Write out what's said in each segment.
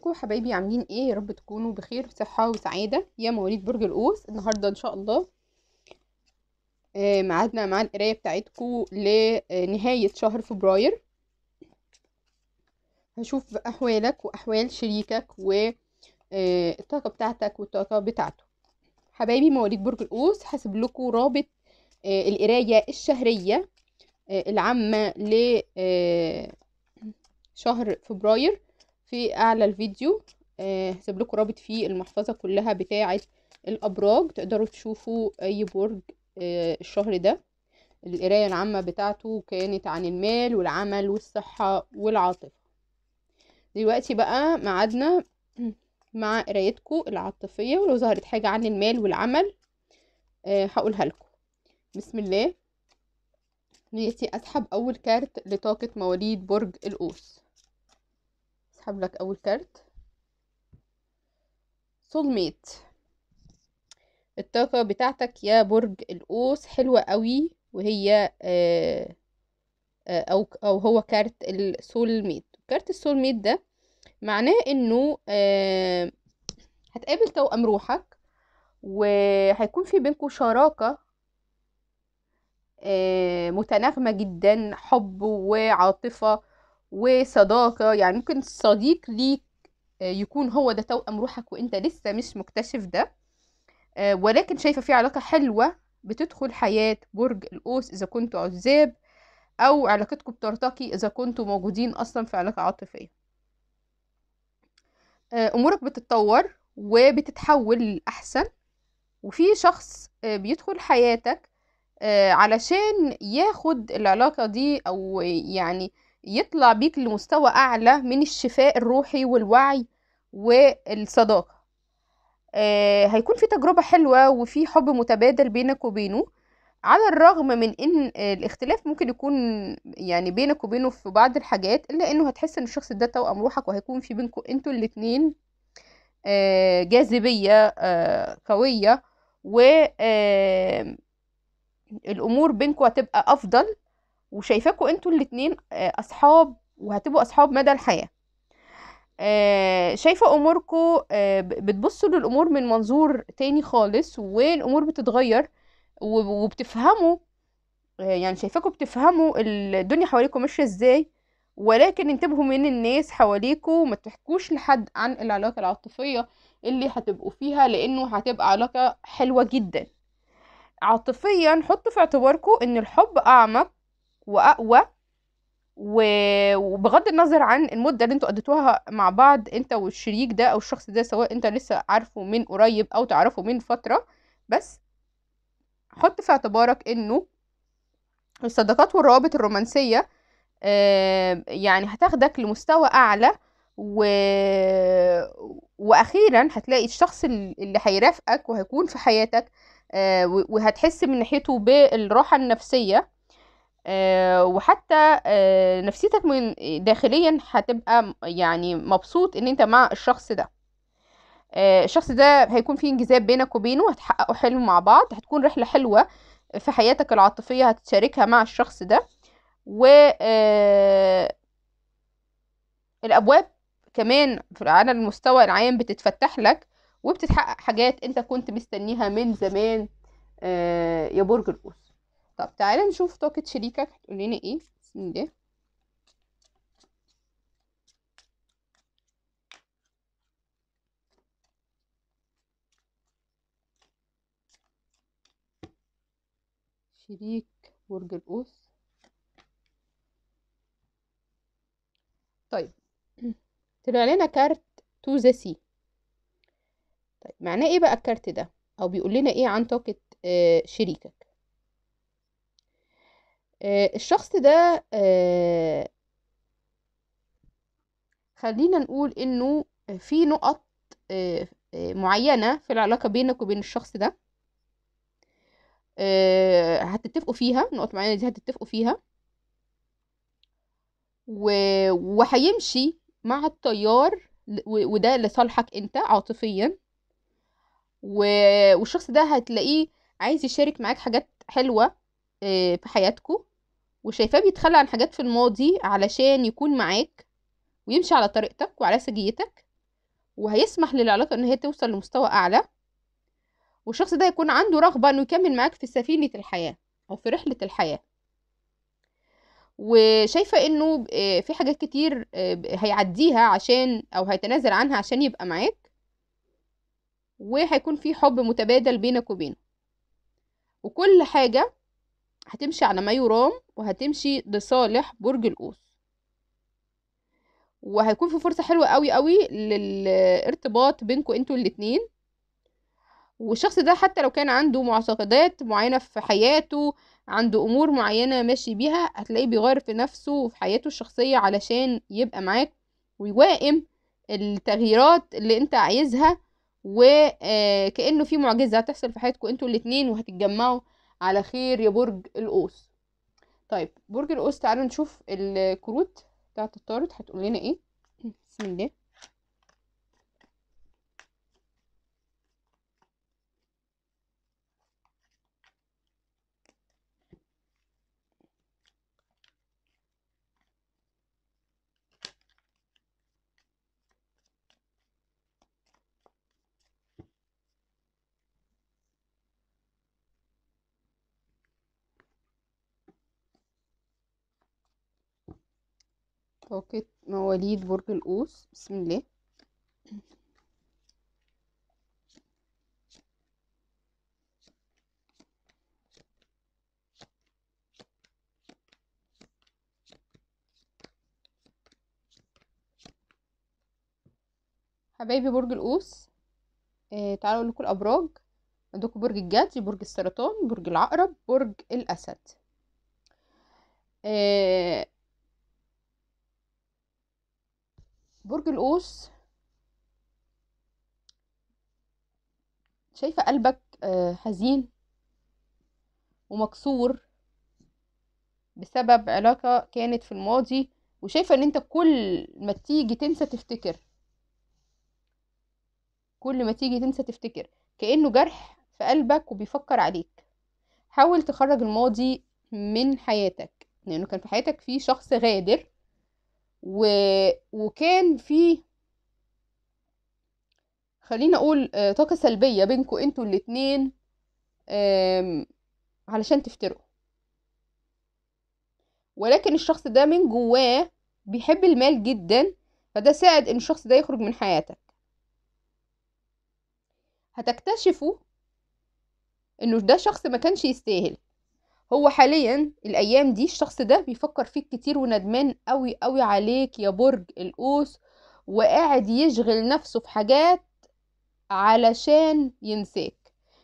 ازيكم حبايبي عاملين ايه يا رب تكونوا بخير وصحه وسعاده يا مواليد برج القوس النهارده ان شاء الله آه ميعادنا مع القرايه بتاعتكم لنهايه شهر فبراير هشوف احوالك واحوال شريكك والطاقه آه، بتاعتك والطاقه بتاعته حبايبي مواليد برج القوس هسيب لكم رابط آه، القرايه الشهريه آه، العامه لشهر فبراير في اعلى الفيديو آه، هسيب لكم رابط فيه المحفظه كلها بتاعه الابراج تقدروا تشوفوا اي برج آه، الشهر ده القرايه العامه بتاعته كانت عن المال والعمل والصحه والعاطفه دلوقتي بقى ميعادنا مع قرايتكم العاطفيه ولو ظهرت حاجه عن المال والعمل آه، هقولها لكم بسم الله نيتي اسحب اول كارت لطاقه مواليد برج القوس اسحب لك اول كارت سولميت الطاقة بتاعتك يا برج القوس حلوة قوي وهي آه، آه، او او هو كارت السول ميت كارت السول ميت ده معناه انه آه، هتقابل توأم روحك وهيكون في بينكم شراكة متناغمة جدا حب وعاطفة وصداقة يعني ممكن صديق ليك آه، يكون هو ده توأم روحك وانت لسه مش مكتشف ده آه، ولكن شايفة في علاقة حلوة بتدخل حياة برج القوس إذا كنتوا عزاب أو علاقتكم بترتقي إذا كنتوا موجودين أصلا في علاقة عاطفية آه، أمورك بتتطور وبتتحول للأحسن وفي شخص بيدخل حياتك علشان ياخد العلاقة دي أو يعني يطلع بيك لمستوى أعلى من الشفاء الروحي والوعي والصداقة آه هيكون في تجربة حلوة وفي حب متبادل بينك وبينه على الرغم من ان الاختلاف ممكن يكون يعني بينك وبينه في بعض الحاجات الا انه هتحس ان الشخص ده توأم روحك وهيكون في بينكم انتوا الاتنين آه، جاذبية آه، قوية و آه، الامور بينكم هتبقى افضل وشايفاكوا انتوا الاتنين آه، اصحاب وهتبقوا اصحاب مدى الحياه آه، شايفه اموركوا آه، بتبصوا للامور من منظور تاني خالص والامور بتتغير وبتفهموا يعني شايفاكوا بتفهموا الدنيا حواليكم ماشيه ازاي ولكن انتبهوا من الناس حواليكوا ما تحكوش لحد عن العلاقه العاطفيه اللي هتبقوا فيها لانه هتبقى علاقه حلوه جدا عاطفيا حطوا في اعتباركم ان الحب اعمق واقوى وبغض النظر عن المده اللي انتوا قضيتوها مع بعض انت والشريك ده او الشخص ده سواء انت لسه عارفه من قريب او تعرفه من فتره بس حط في اعتبارك انه الصداقات والروابط الرومانسيه آه، يعني هتاخدك لمستوى اعلى و... واخيرا هتلاقي الشخص اللي هيرافقك وهيكون في حياتك آه، وهتحس من ناحيته بالراحه النفسيه آه، وحتى آه، نفسيتك من داخليا هتبقى يعني مبسوط ان انت مع الشخص ده آه، الشخص ده هيكون فيه انجذاب بينك وبينه هتحققوا حلم مع بعض هتكون رحلة حلوة في حياتك العاطفية هتشاركها مع الشخص ده و الابواب كمان على المستوى العام بتتفتح لك وبتتحقق حاجات انت كنت مستنيها من زمان يا برج القوس طب تعالى نشوف طاقة شريكك هتقول لنا ايه بسم الله شريك برج القوس طيب طلع لنا كارت تو ذا سي طيب معناه ايه بقى الكارت ده او بيقول لنا ايه عن طاقة آه شريكك آه، الشخص ده آه، خلينا نقول انه في نقط آه، معينة في العلاقة بينك وبين الشخص ده هتتفقوا فيها نقط معينة دي هتتفقوا فيها وهيمشي مع التيار وده لصالحك انت عاطفيا والشخص ده هتلاقيه عايز يشارك معاك حاجات حلوة في حياتكم وشايفاه بيتخلى عن حاجات في الماضي علشان يكون معاك ويمشي على طريقتك وعلى سجيتك وهيسمح للعلاقة ان هي توصل لمستوى اعلى والشخص ده هيكون عنده رغبة انه يكمل معاك في سفينة الحياة او في رحلة الحياة وشايفة انه آه، في حاجات كتير آه، هيعديها عشان او هيتنازل عنها عشان يبقى معاك وهيكون في حب متبادل بينك وبينه وكل حاجة هتمشي على ما يرام وهتمشي لصالح برج القوس وهيكون في فرصه حلوه قوي قوي للارتباط بينكم انتوا الاتنين والشخص ده حتى لو كان عنده معتقدات معينه في حياته عنده امور معينه ماشي بيها هتلاقيه بيغير في نفسه وفي حياته الشخصيه علشان يبقى معاك ويوائم التغييرات اللي انت عايزها وكانه آه، في معجزه هتحصل في حياتكم انتوا الاتنين وهتتجمعوا على خير يا برج القوس طيب برج القوس تعالوا نشوف الكروت بتاعه الطارد هتقول لنا ايه بسم الله طاقة مواليد برج القوس بسم الله حبايبي برج القوس آه تعالوا لكم الابراج عندكم برج الجدي برج السرطان برج العقرب برج الاسد آه برج القوس شايفة قلبك آه، حزين ومكسور بسبب علاقة كانت في الماضي وشايفة ان انت كل ما تيجي تنسى تفتكر كل ما تيجي تنسى تفتكر كأنه جرح في قلبك وبيفكر عليك حاول تخرج الماضي من حياتك لأنه يعني كان في حياتك في شخص غادر و... وكان في خلينا اقول آه، طاقه سلبيه بينكم انتوا الاتنين علشان تفترقوا ولكن الشخص ده من جواه بيحب المال جدا فده ساعد ان الشخص ده يخرج من حياتك هتكتشفوا انه ده شخص ما كانش يستاهل هو حاليا الايام دي الشخص ده بيفكر فيك كتير وندمان قوي قوي عليك يا برج القوس وقاعد يشغل نفسه في حاجات علشان ينساك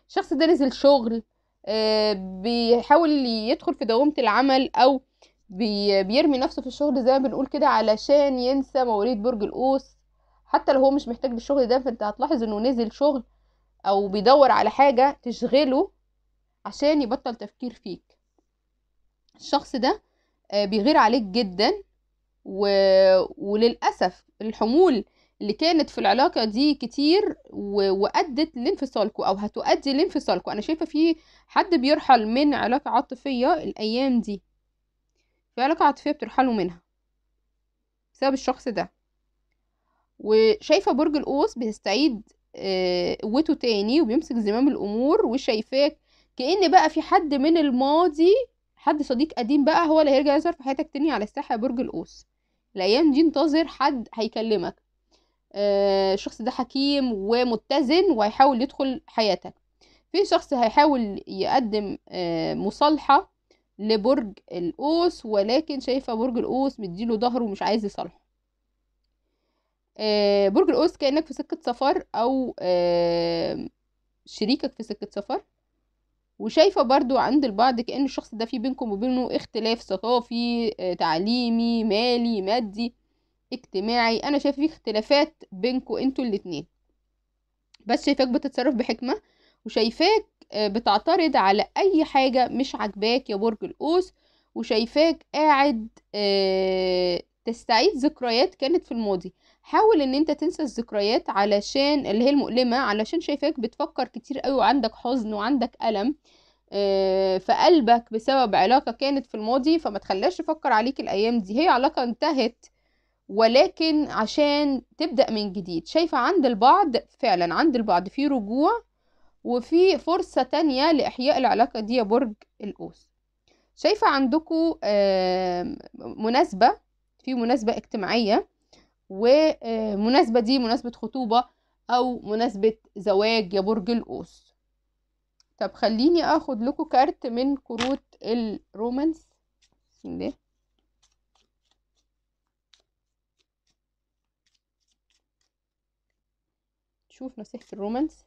الشخص ده نزل شغل آه، بيحاول يدخل في دوامة العمل او بي بيرمي نفسه في الشغل زي ما بنقول كده علشان ينسى مواليد برج القوس حتى لو هو مش محتاج للشغل ده فانت هتلاحظ انه نزل شغل او بيدور على حاجة تشغله عشان يبطل تفكير فيك الشخص ده آه، بيغير عليك جدا و... وللأسف الحمول اللي كانت في العلاقة دي كتير و... وأدت لانفصالكم أو هتؤدي لانفصالكم أنا شايفة في حد بيرحل من علاقة عاطفية الأيام دي في علاقة عاطفية بترحلوا منها بسبب الشخص ده وشايفة برج القوس بيستعيد قوته آه، تاني وبيمسك زمام الأمور وشايفاك كأن بقى في حد من الماضي حد صديق قديم بقى هو اللي هيرجع يظهر في حياتك تاني على الساحة برج القوس الأيام دي انتظر حد هيكلمك آه الشخص ده حكيم ومتزن وهيحاول يدخل حياتك في شخص هيحاول يقدم آه مصالحة لبرج القوس ولكن شايفة برج القوس مديله ظهره ومش عايز يصالحه آه برج القوس كأنك في سكة سفر أو آه، شريكك في سكة سفر وشايفه برضو عند البعض كان الشخص ده في بينكم وبينه اختلاف ثقافي آه، تعليمي مالي مادي اجتماعي انا شايفه في اختلافات بينكم انتوا الاتنين بس شايفاك بتتصرف بحكمه وشايفاك آه، بتعترض على اي حاجه مش عاجباك يا برج القوس وشايفاك قاعد آه، تستعيد ذكريات كانت في الماضي حاول ان انت تنسى الذكريات علشان اللي هي المؤلمة علشان شايفاك بتفكر كتير قوي وعندك حزن وعندك ألم آه، في قلبك بسبب علاقة كانت في الماضي فما تخلاش تفكر عليك الأيام دي هي علاقة انتهت ولكن عشان تبدأ من جديد شايفة عند البعض فعلا عند البعض في رجوع وفي فرصة تانية لإحياء العلاقة دي يا برج القوس شايفة عندكم آه، مناسبة في مناسبة اجتماعية ومناسبة دي مناسبة خطوبة أو مناسبة زواج يا برج القوس طب خليني اخد لكم كارت من كروت الرومانس ده شوف نصيحة الرومانس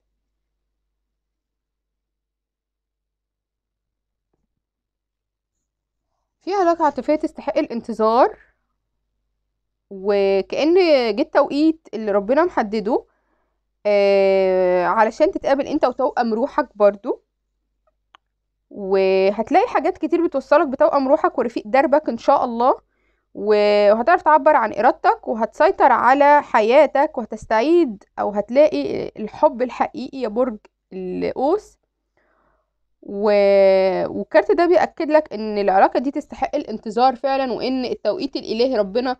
في علاقة عاطفية تستحق الانتظار وكأن جه التوقيت اللي ربنا محدده آه علشان تتقابل انت وتوأم روحك برضو وهتلاقي حاجات كتير بتوصلك بتوأم روحك ورفيق دربك ان شاء الله وهتعرف تعبر عن ارادتك وهتسيطر على حياتك وهتستعيد او هتلاقي الحب الحقيقي يا برج القوس و... والكارت ده بيأكد لك ان العلاقة دي تستحق الانتظار فعلا وان التوقيت الالهي ربنا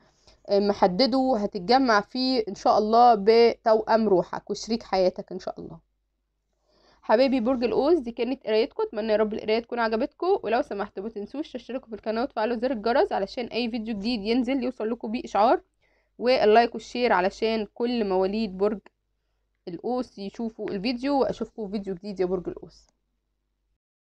محدده هتتجمع فيه ان شاء الله بتوأم روحك وشريك حياتك ان شاء الله حبايبي برج القوس دي كانت قرايتكم اتمنى يا رب القرايه تكون عجبتكم ولو سمحتوا ما تنسوش تشتركوا في القناه وتفعلوا زر الجرس علشان اي فيديو جديد ينزل يوصل لكم بيه اشعار واللايك والشير علشان كل مواليد برج القوس يشوفوا الفيديو واشوفكم في فيديو جديد يا برج القوس